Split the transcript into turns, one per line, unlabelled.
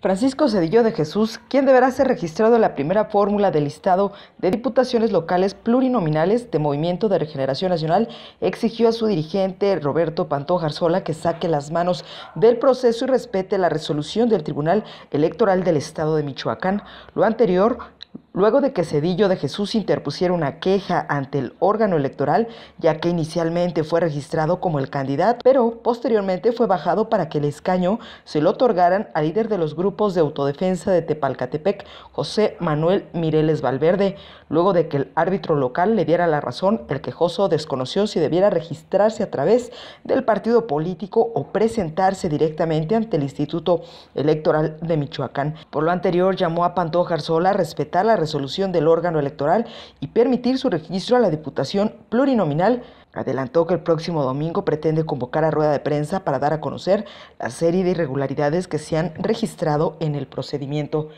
Francisco Cedillo de Jesús, quien deberá ser registrado en la primera fórmula del listado de diputaciones locales plurinominales de Movimiento de Regeneración Nacional, exigió a su dirigente Roberto Pantoja zola que saque las manos del proceso y respete la resolución del Tribunal Electoral del Estado de Michoacán. Lo anterior Luego de que Cedillo de Jesús interpusiera una queja ante el órgano electoral, ya que inicialmente fue registrado como el candidato, pero posteriormente fue bajado para que el escaño se lo otorgaran al líder de los grupos de autodefensa de Tepalcatepec, José Manuel Mireles Valverde. Luego de que el árbitro local le diera la razón, el quejoso desconoció si debiera registrarse a través del partido político o presentarse directamente ante el Instituto Electoral de Michoacán. Por lo anterior, llamó a Pantoja Arzola a respetar la resolución del órgano electoral y permitir su registro a la Diputación Plurinominal, adelantó que el próximo domingo pretende convocar a rueda de prensa para dar a conocer la serie de irregularidades que se han registrado en el procedimiento.